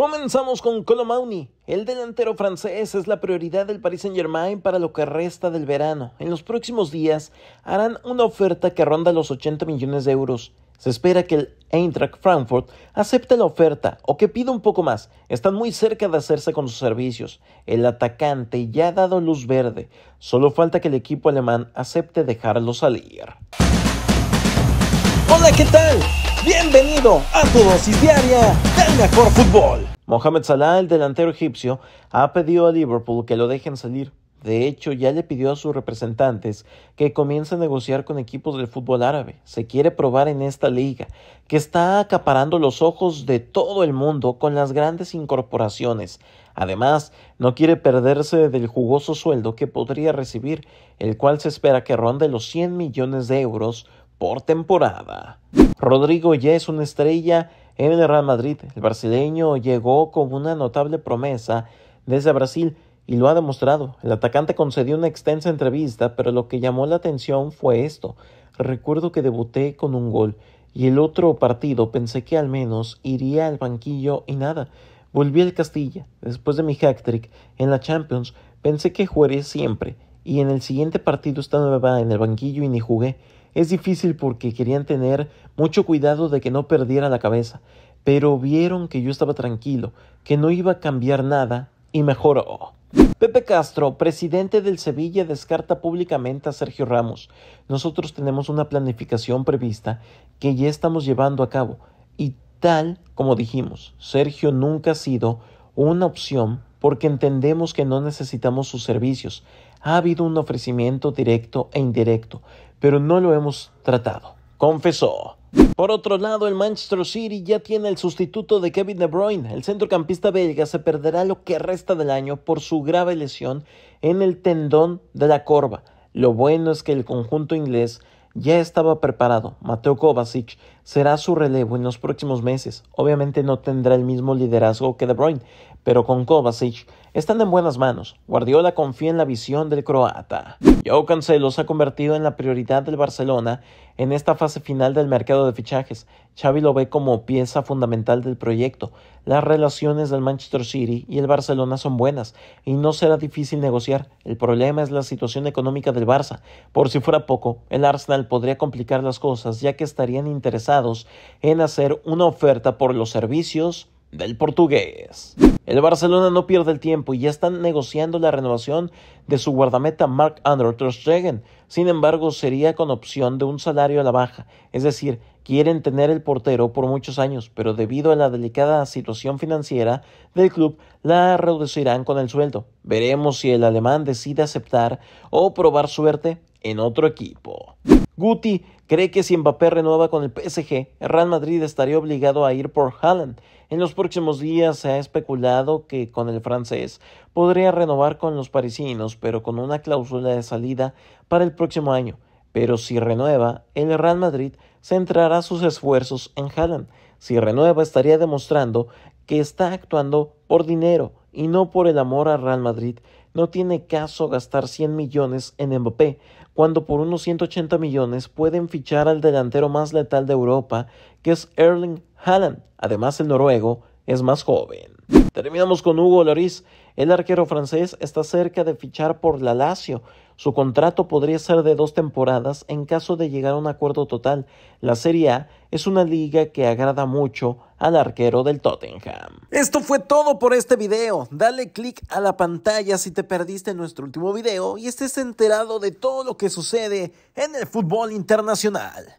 Comenzamos con Colomauni. El delantero francés es la prioridad del Paris Saint-Germain para lo que resta del verano. En los próximos días harán una oferta que ronda los 80 millones de euros. Se espera que el Eintracht Frankfurt acepte la oferta o que pida un poco más. Están muy cerca de hacerse con sus servicios. El atacante ya ha dado luz verde. Solo falta que el equipo alemán acepte dejarlo salir. Hola, ¿qué tal? Bienvenido a tu dosis diaria del mejor fútbol. Mohamed Salah, el delantero egipcio, ha pedido a Liverpool que lo dejen salir. De hecho, ya le pidió a sus representantes que comience a negociar con equipos del fútbol árabe. Se quiere probar en esta liga, que está acaparando los ojos de todo el mundo con las grandes incorporaciones. Además, no quiere perderse del jugoso sueldo que podría recibir, el cual se espera que ronde los 100 millones de euros por temporada. Rodrigo ya es una estrella en el Real Madrid. El brasileño llegó con una notable promesa desde Brasil y lo ha demostrado. El atacante concedió una extensa entrevista, pero lo que llamó la atención fue esto. Recuerdo que debuté con un gol y el otro partido pensé que al menos iría al banquillo y nada. Volví al Castilla después de mi hat-trick en la Champions. Pensé que jugaría siempre y en el siguiente partido estaba en el banquillo y ni jugué. Es difícil porque querían tener mucho cuidado de que no perdiera la cabeza, pero vieron que yo estaba tranquilo, que no iba a cambiar nada y mejoró. Oh, oh. Pepe Castro, presidente del Sevilla, descarta públicamente a Sergio Ramos. Nosotros tenemos una planificación prevista que ya estamos llevando a cabo y tal como dijimos, Sergio nunca ha sido una opción porque entendemos que no necesitamos sus servicios. Ha habido un ofrecimiento directo e indirecto, pero no lo hemos tratado. Confesó. Por otro lado, el Manchester City ya tiene el sustituto de Kevin De Bruyne. El centrocampista belga se perderá lo que resta del año por su grave lesión en el tendón de la corva. Lo bueno es que el conjunto inglés ya estaba preparado. Mateo Kovacic será su relevo en los próximos meses. Obviamente no tendrá el mismo liderazgo que De Bruyne, pero con Kovacic están en buenas manos. Guardiola confía en la visión del croata. Joe Cancelo se ha convertido en la prioridad del Barcelona en esta fase final del mercado de fichajes. Xavi lo ve como pieza fundamental del proyecto. Las relaciones del Manchester City y el Barcelona son buenas y no será difícil negociar. El problema es la situación económica del Barça. Por si fuera poco, el Arsenal podría complicar las cosas ya que estarían interesados en hacer una oferta por los servicios del portugués. El Barcelona no pierde el tiempo y ya están negociando la renovación de su guardameta Mark Andrew Ter Stegen. Sin embargo, sería con opción de un salario a la baja, es decir, quieren tener el portero por muchos años, pero debido a la delicada situación financiera del club, la reducirán con el sueldo. Veremos si el alemán decide aceptar o probar suerte en otro equipo. Guti cree que si Mbappé renueva con el PSG, Real Madrid estaría obligado a ir por Haaland. En los próximos días se ha especulado que con el francés podría renovar con los parisinos, pero con una cláusula de salida para el próximo año. Pero si renueva, el Real Madrid centrará sus esfuerzos en Haaland. Si renueva, estaría demostrando que está actuando por dinero y no por el amor a Real Madrid. No tiene caso gastar 100 millones en Mbappé cuando por unos 180 millones pueden fichar al delantero más letal de Europa, que es Erling Haaland. Además, el noruego es más joven. Terminamos con Hugo Loris. El arquero francés está cerca de fichar por la Lazio, su contrato podría ser de dos temporadas en caso de llegar a un acuerdo total. La Serie A es una liga que agrada mucho al arquero del Tottenham. Esto fue todo por este video. Dale click a la pantalla si te perdiste nuestro último video y estés enterado de todo lo que sucede en el fútbol internacional.